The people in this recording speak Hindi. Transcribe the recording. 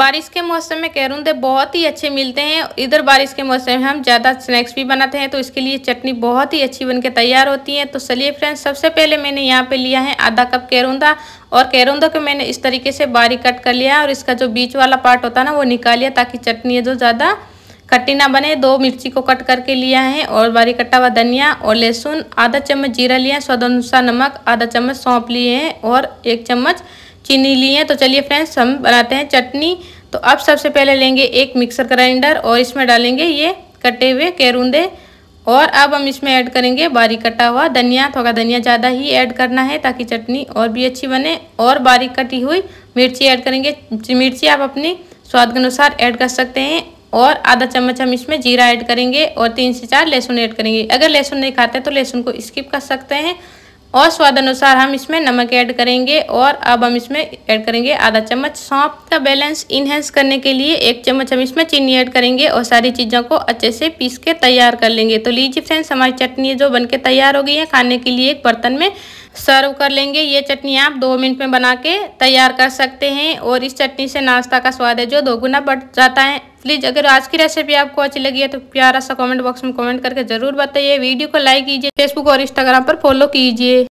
बारिश के मौसम में कैरूंदे बहुत ही अच्छे मिलते हैं इधर बारिश के मौसम में हम ज़्यादा स्नैक्स भी बनाते हैं तो इसके लिए चटनी बहुत ही अच्छी बनके तैयार होती है तो चलिए फ्रेंड्स सबसे पहले मैंने यहाँ पे लिया है आधा कप कैरूंदा और कैरूंदा को मैंने इस तरीके से बारीक कट कर लिया है और इसका जो बीच वाला पार्ट होता ना वो निकाल लिया ताकि चटनी जो ज़्यादा खट्टी ना बने दो मिर्ची को कट करके लिया है और बारीक कटा हुआ धनिया और लहसुन आधा चम्मच जीरा लिया है स्वाद अनुसार नमक आधा चम्मच सौंप लिए हैं और एक चम्मच चीनी ली है तो चलिए फ्रेंड्स हम बनाते हैं चटनी तो अब सबसे पहले लेंगे एक मिक्सर ग्राइंडर और इसमें डालेंगे ये कटे हुए केरूंदे और अब हम इसमें ऐड करेंगे बारीक कटा हुआ धनिया थोड़ा धनिया ज़्यादा ही ऐड करना है ताकि चटनी और भी अच्छी बने और बारीक कटी हुई मिर्ची ऐड करेंगे मिर्ची आप अपनी स्वाद के अनुसार ऐड कर सकते हैं और आधा चम्मच हम इसमें जीरा ऐड करेंगे और तीन से चार लहसुन ऐड करेंगे अगर लहसुन नहीं खाते तो लहसुन को स्किप कर सकते हैं और स्वाद अनुसार हम इसमें नमक ऐड करेंगे और अब हम इसमें ऐड करेंगे आधा चम्मच सौंप का बैलेंस इन्हेंस करने के लिए एक चम्मच हम इसमें चीनी ऐड करेंगे और सारी चीज़ों को अच्छे से पीस के तैयार कर लेंगे तो लीजिए फ्रेंड्स हमारी चटनी जो बनके तैयार हो गई है खाने के लिए एक बर्तन में सर्व कर लेंगे ये चटनी आप दो मिनट में बना के तैयार कर सकते हैं और इस चटनी से नाश्ता का स्वाद है जो दोगुना बढ़ जाता है प्लीज़ अगर आज की रेसिपी आपको अच्छी लगी है तो प्यारा सा कमेंट बॉक्स में कमेंट करके जरूर बताइए वीडियो को लाइक कीजिए फेसबुक और इंस्टाग्राम पर फॉलो कीजिए